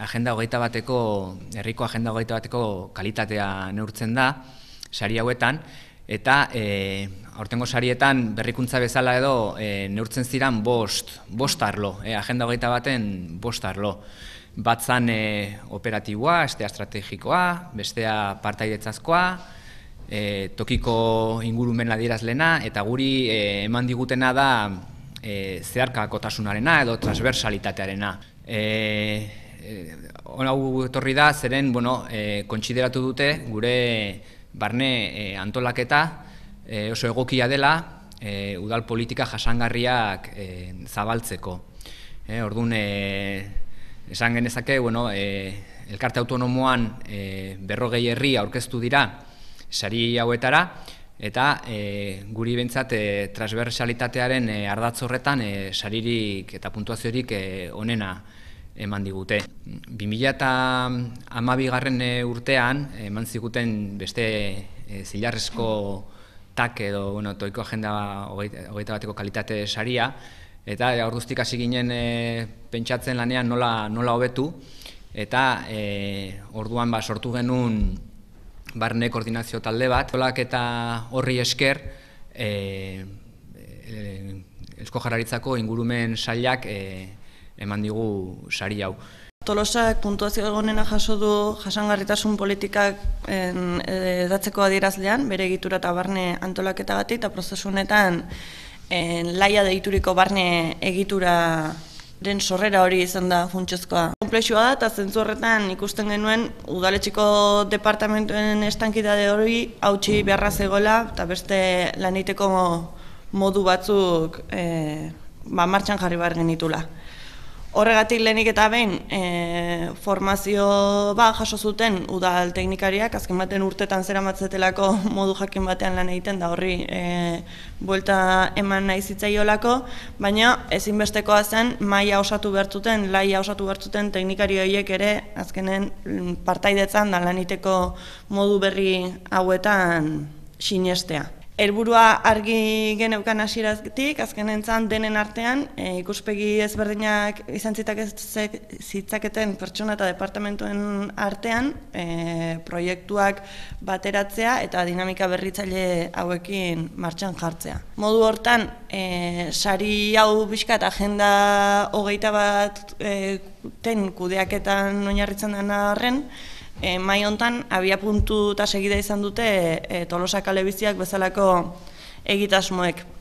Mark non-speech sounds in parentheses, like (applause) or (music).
agenda hogeita bateko, herriko agenda hogeita bateko kalitatea neurtzen da, sari hauetan, eta e, aurtengo sarietan berrikuntza bezala edo e, neurtzen ziren bost, bost arlo, e, agenda hogeita baten bost arlo. Batzan e, operatiboa, estea estrategikoa, bestea partaidetzazkoa, e, tokiko ingurumen lehena, eta guri e, eman digutena da e, zeharkakotasunarena edo transversalitatearena. E, Eh, hau da, zeren, bueno, e, kontsideratu dute, gure barne e, antolaketa oso egokia dela, e, udal politika jasangarriak zabaltzeko. E, Orduan, e, esan genezake, bueno, e, elkarte autonomoan e, berrogei herri aurkeztu dira, sari hauetara, eta e, guri bentsat e, transversalitatearen e, ardatzorretan e, saririk eta puntuaziorik e, onena eman digute. 2012garren eh, urtean eman ziguten beste e, zilarrezko tak edo bueno, toiko agenda hogeita bateko kalitate saria, eta eh, orduztik hasi ginen pentsatzen lanean nola, nola hobetu, eta orduan ba, sortu genuen barne koordinazio talde bat, tolak eta horri esker, e, e, Eusko Jararitzako ingurumen sailak eman digu sari hau. Tolosak puntuazio egonena jaso du jasangarritasun politikak eh, edatzeko adierazlean, bere egitura eta barne antolaketagatik eta prozesunetan en, laia deituriko barne egitura den sorrera hori izan da funtsezkoa. Komplexua da, eta zentzu horretan ikusten genuen udaletxiko departamentuen estankidade hori hautsi beharra zegoela eta beste laniteko modu batzuk eh, ba, martxan jarri behar genitula. Horregatik lehenik eta behin e, formazio ba, jaso zuten udal teknikariak, azken baten urtetan zera matzetelako (laughs) modu jakin batean lan egiten da horri e, buelta eman nahi zitzaiolako, baina ezinbestekoa zen maila osatu bertuten, laia osatu bertuten teknikari horiek ere azkenen mm, partaidetzan da laniteko modu berri hauetan sinestea. Elburua argi geneukan asirazgitik, azken entzan denen artean, eh, ikuspegi ezberdinak izan zitak ez zitzaketen pertsona eta departamentuen artean, e, proiektuak bateratzea eta dinamika berritzaile hauekin martxan jartzea. Modu hortan, e, sari hau bizka eta agenda hogeita bat e, ten kudeaketan oinarritzen dena arren, e, eh, mai hontan abia puntu eta izan dute e, eh, tolosak alebiziak bezalako egitasmoek.